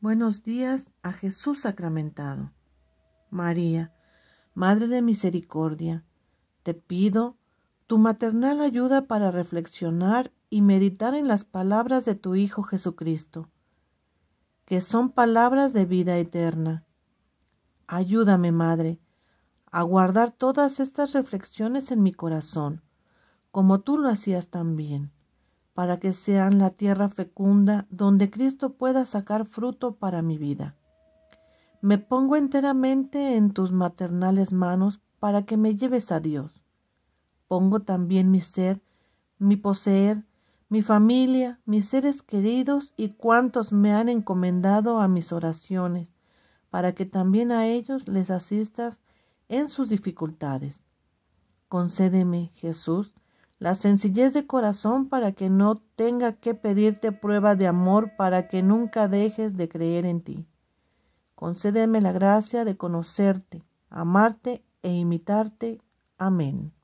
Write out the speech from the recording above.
Buenos días a Jesús sacramentado. María, Madre de Misericordia, te pido tu maternal ayuda para reflexionar y meditar en las palabras de tu Hijo Jesucristo, que son palabras de vida eterna. Ayúdame, Madre, a guardar todas estas reflexiones en mi corazón, como tú lo hacías también para que sean la tierra fecunda donde Cristo pueda sacar fruto para mi vida. Me pongo enteramente en tus maternales manos para que me lleves a Dios. Pongo también mi ser, mi poseer, mi familia, mis seres queridos y cuantos me han encomendado a mis oraciones, para que también a ellos les asistas en sus dificultades. Concédeme, Jesús, la sencillez de corazón para que no tenga que pedirte prueba de amor para que nunca dejes de creer en ti. Concédeme la gracia de conocerte, amarte e imitarte. Amén.